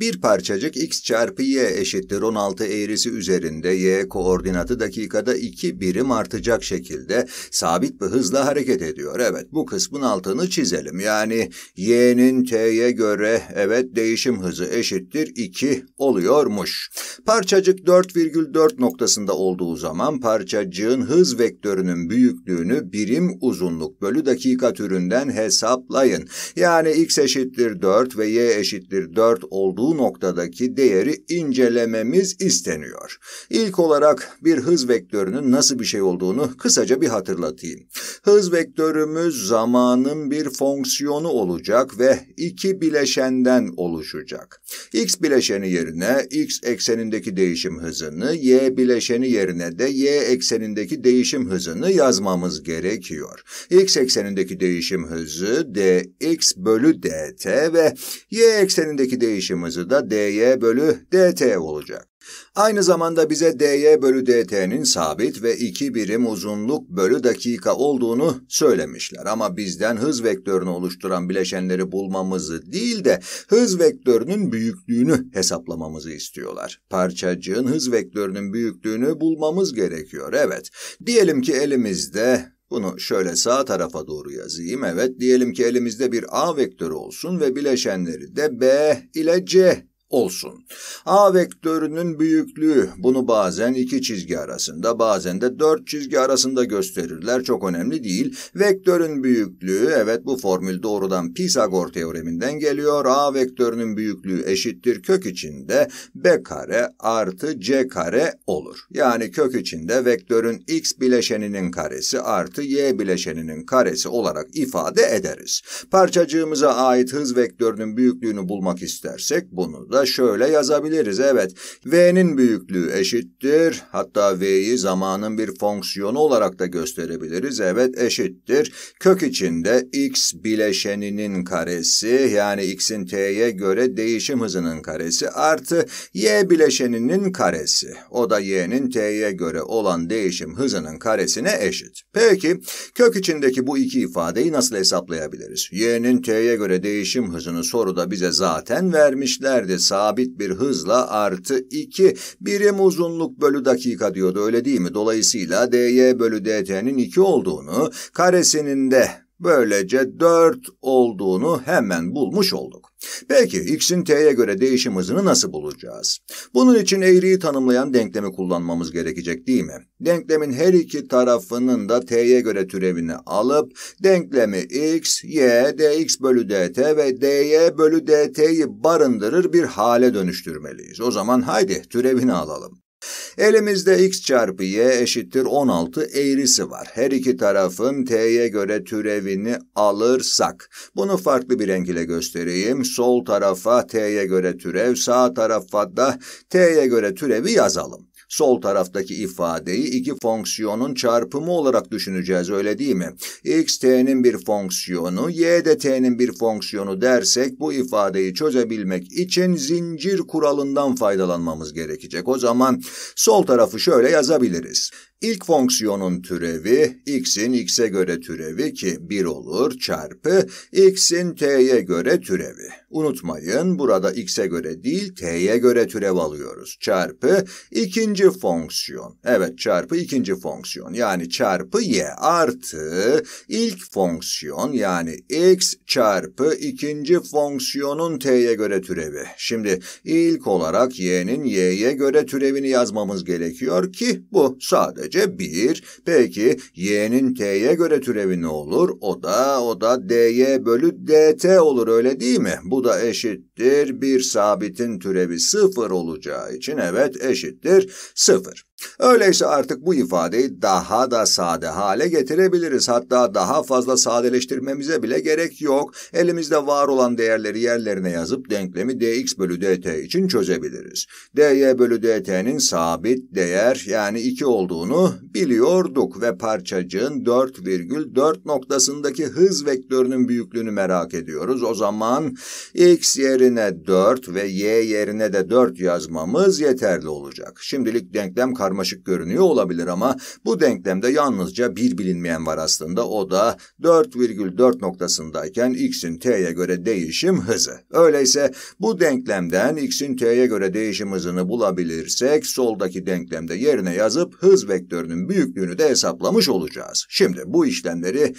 Bir parçacık x çarpı y eşittir 16 eğrisi üzerinde y koordinatı dakikada 2 birim artacak şekilde sabit bir hızla hareket ediyor. Evet bu kısmın altını çizelim. Yani y'nin t'ye göre evet değişim hızı eşittir 2 oluyormuş. Parçacık 4,4 noktasında olduğu zaman parçacığın hız vektörünün büyüklüğünü birim uzunluk bölü dakika türünden hesaplayın. Yani x eşittir 4 ve y eşittir 4 olduğu bulunduğu noktadaki değeri incelememiz isteniyor. İlk olarak bir hız vektörünün nasıl bir şey olduğunu kısaca bir hatırlatayım. Hız vektörümüz zamanın bir fonksiyonu olacak ve iki bileşenden oluşacak. X bileşeni yerine X eksenindeki değişim hızını, Y bileşeni yerine de Y eksenindeki değişim hızını yazmamız gerekiyor. X eksenindeki değişim hızı dx bölü dt ve Y eksenindeki değişim hızı sayısı da dy bölü dt olacak. Aynı zamanda bize dy bölü dt'nin sabit ve 2 birim uzunluk bölü dakika olduğunu söylemişler. Ama bizden hız vektörünü oluşturan bileşenleri bulmamızı değil de hız vektörünün büyüklüğünü hesaplamamızı istiyorlar. Parçacığın hız vektörünün büyüklüğünü bulmamız gerekiyor, evet. Diyelim ki elimizde bunu şöyle sağ tarafa doğru yazayım. Evet diyelim ki elimizde bir A vektörü olsun ve bileşenleri de B ile C olsun. A vektörünün büyüklüğü bunu bazen iki çizgi arasında bazen de dört çizgi arasında gösterirler. Çok önemli değil. Vektörün büyüklüğü evet bu formül doğrudan Pisagor teoreminden geliyor. A vektörünün büyüklüğü eşittir kök içinde B kare artı C kare olur. Yani kök içinde vektörün X bileşeninin karesi artı Y bileşeninin karesi olarak ifade ederiz. Parçacığımıza ait hız vektörünün büyüklüğünü bulmak istersek bunu da da şöyle yazabiliriz evet. V'nin büyüklüğü eşittir. Hatta V'yi zamanın bir fonksiyonu olarak da gösterebiliriz. Evet eşittir. Kök içinde x bileşeninin karesi yani x'in t'ye göre değişim hızının karesi artı y bileşeninin karesi. O da y'nin t'ye göre olan değişim hızının karesine eşit. Peki kök içindeki bu iki ifadeyi nasıl hesaplayabiliriz? y'nin t'ye göre değişim hızını soruda bize zaten vermişlerdi sabit bir hızla artı 2 birim uzunluk bölü dakika diyordu öyle değil mi? Dolayısıyla dy bölü dt'nin 2 olduğunu karesinin de böylece 4 olduğunu hemen bulmuş olduk. Peki, x'in t'ye göre değişim hızını nasıl bulacağız? Bunun için eğriyi tanımlayan denklemi kullanmamız gerekecek değil mi? Denklemin her iki tarafının da t'ye göre türevini alıp denklemi x, y, dx bölü dt ve dy bölü dt'yi barındırır bir hale dönüştürmeliyiz. O zaman haydi türevini alalım. Elimizde x çarpı y eşittir 16 eğrisi var. Her iki tarafın t'ye göre türevini alırsak. Bunu farklı bir renk ile göstereyim. Sol tarafa t'ye göre türev, sağ tarafa da t'ye göre türevi yazalım. Sol taraftaki ifadeyi iki fonksiyonun çarpımı olarak düşüneceğiz öyle değil mi? x t'nin bir fonksiyonu, y de t'nin bir fonksiyonu dersek bu ifadeyi çözebilmek için zincir kuralından faydalanmamız gerekecek. O zaman sol tarafı şöyle yazabiliriz. İlk fonksiyonun türevi x'in x'e göre türevi ki 1 olur çarpı x'in t'ye göre türevi. Unutmayın burada x'e göre değil t'ye göre türev alıyoruz. Çarpı ikinci fonksiyon. Evet çarpı ikinci fonksiyon yani çarpı y artı ilk fonksiyon yani x çarpı ikinci fonksiyonun t'ye göre türevi. Şimdi ilk olarak y'nin y'ye göre türevini yazmamız gerekiyor ki bu sadece sadece bir. Peki y'nin t'ye göre türevi ne olur? O da o da dy bölü dt olur öyle değil mi? Bu da eşittir bir sabitin türevi sıfır olacağı için evet eşittir sıfır. Öyleyse artık bu ifadeyi daha da sade hale getirebiliriz. Hatta daha fazla sadeleştirmemize bile gerek yok. Elimizde var olan değerleri yerlerine yazıp denklemi dx bölü dt için çözebiliriz. dy bölü dt'nin sabit değer yani 2 olduğunu biliyorduk ve parçacığın 4,4 noktasındaki hız vektörünün büyüklüğünü merak ediyoruz. O zaman x yerine 4 ve y yerine de 4 yazmamız yeterli olacak. Şimdilik denklem karmaşık karmaşık görünüyor olabilir ama bu denklemde yalnızca bir bilinmeyen var aslında o da 4,4 noktasındayken x'in t'ye göre değişim hızı. Öyleyse bu denklemden x'in t'ye göre değişim hızını bulabilirsek soldaki denklemde yerine yazıp hız vektörünün büyüklüğünü de hesaplamış olacağız. Şimdi bu işlemleri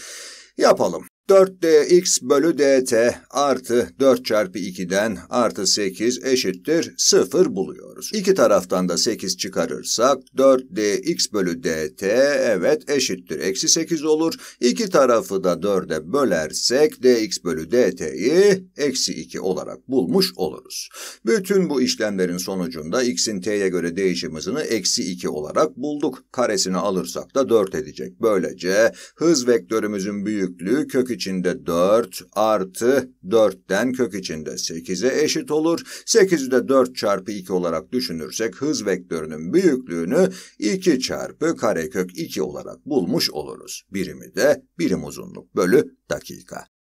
yapalım. 4dx bölü dt artı 4 çarpı 2'den artı 8 eşittir 0 buluyoruz. İki taraftan da 8 çıkarırsak 4dx bölü dt evet eşittir eksi 8 olur. İki tarafı da 4'e bölersek dx bölü dt'yi eksi 2 olarak bulmuş oluruz. Bütün bu işlemlerin sonucunda x'in t'ye göre değişim hızını eksi 2 olarak bulduk. Karesini alırsak da 4 edecek. Böylece hız vektörümüzün büyüklüğü kök içinde 4 artı 4'ten kök içinde 8'e eşit olur. 8'i de 4 çarpı 2 olarak düşünürsek hız vektörünün büyüklüğünü 2 çarpı karekök 2 olarak bulmuş oluruz. Birimi de birim uzunluk bölü dakika.